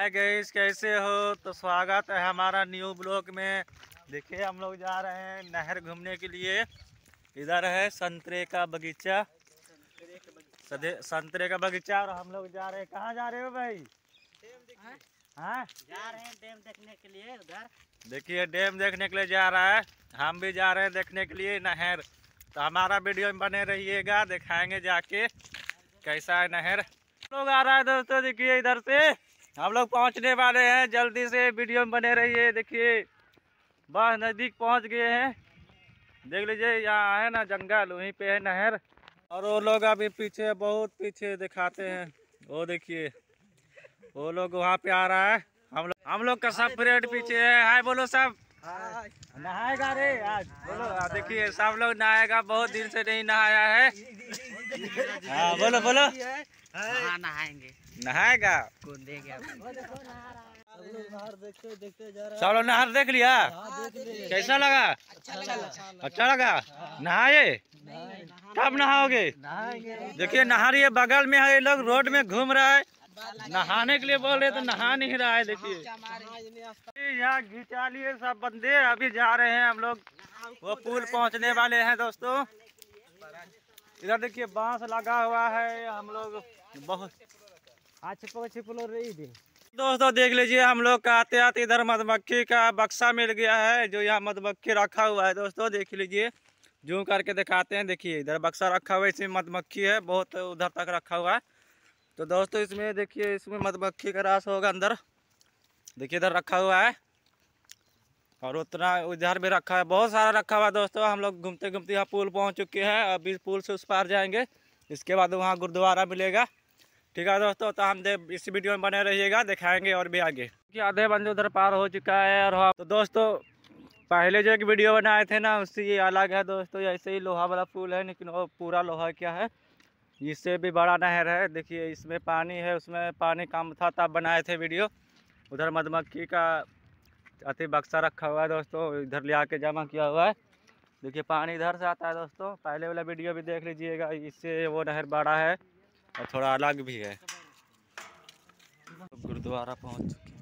हाय गईस कैसे हो तो स्वागत है हमारा न्यू ब्लॉक में देखिए हम लोग जा रहे हैं नहर घूमने के लिए इधर है संतरे का बगीचा सदे संतरे का बगीचा और हम लोग जा रहे हैं कहाँ जा रहे हो भाई हाँ? जा रहे हैं डैम देखने के लिए उधर देखिए डैम देखने के लिए जा रहा है हम भी जा रहे हैं देखने के लिए नहर तो हमारा वीडियो में बने रहिएगा दिखाएंगे जाके कैसा है नहर लोग आ रहा है दोस्तों देखिए इधर से हम लोग पहुंचने वाले हैं जल्दी से वीडियो में बने रहिए देखिए बस नज़दीक पहुंच गए हैं देख लीजिए यहाँ है ना जंगल वहीं पे है नहर और वो लोग अभी पीछे बहुत पीछे दिखाते हैं वो देखिए वो लोग वहाँ पे आ रहा है हम लोग हम लोग का सब फ्रेंड पीछे है हाय बोलो सब नहाएगा रे आज बोलो हाँ, देखिए सब लोग नहाएगा बहुत दिन से नहीं नहाया है हाँ बोलो बोलो नहाएगा चलो नहर देख लिया कैसा लगा अच्छा लगा नहाए कब नहाओगे देखिए नहा रही है बगल में है ये लोग रोड में घूम रहा है नहाने के लिए बोल रहे तो नहा नहीं रहा है देखिए यहाँ घिचा लिए सब बंदे अभी जा रहे हैं हम लोग वो पुल पहुँचने वाले हैं दोस्तों इधर देखिए बांस लगा हुआ है हम लोग बहुत आज हाँ, छिपो छिपलो रही थी दोस्तों देख लीजिए हम लोग का आते आते इधर मधुमक्खी का बक्सा मिल गया है जो यहाँ मधुमक्खी रखा हुआ है दोस्तों देख लीजिए जूम करके दिखाते हैं देखिए इधर बक्सा रखा हुआ है इसमें मधुमक्खी है बहुत उधर तक रखा हुआ है तो दोस्तों इसमें देखिए इसमें मधुमक्खी का रास होगा अंदर देखिए इधर रखा हुआ है और उतना उधर भी रखा है बहुत सारा रखा हुआ है दोस्तों हम लोग घूमते घूमते यहाँ पुल पहुँच चुके हैं अभी पुल से उस पार जाएंगे इसके बाद वहाँ गुरुद्वारा मिलेगा ठीक है दोस्तों तो हम दे इस वीडियो में बने रहिएगा दिखाएंगे और भी आगे क्योंकि आधे बंदे उधर पार हो चुका है और तो दोस्तों पहले जो एक वीडियो बनाए थे ना उससे ये अलग है दोस्तों ऐसे ही लोहा वाला पुल है लेकिन वो पूरा लोहा क्या है इससे भी बड़ा नहर है देखिए इसमें पानी है उसमें पानी कम था तब बनाए थे वीडियो उधर मधुमक्खी का अति बक्सा रखा हुआ है दोस्तों इधर ले आके जमा किया हुआ है देखिए पानी इधर से आता है दोस्तों पहले वाला वीडियो भी देख लीजिएगा इससे वो नहर बड़ा है और थोड़ा अलग भी है गुरुद्वारा पहुँच चुके